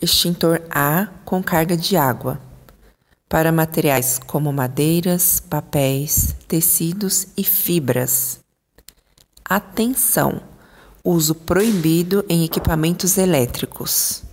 extintor A com carga de água, para materiais como madeiras, papéis, tecidos e fibras. Atenção! Uso proibido em equipamentos elétricos.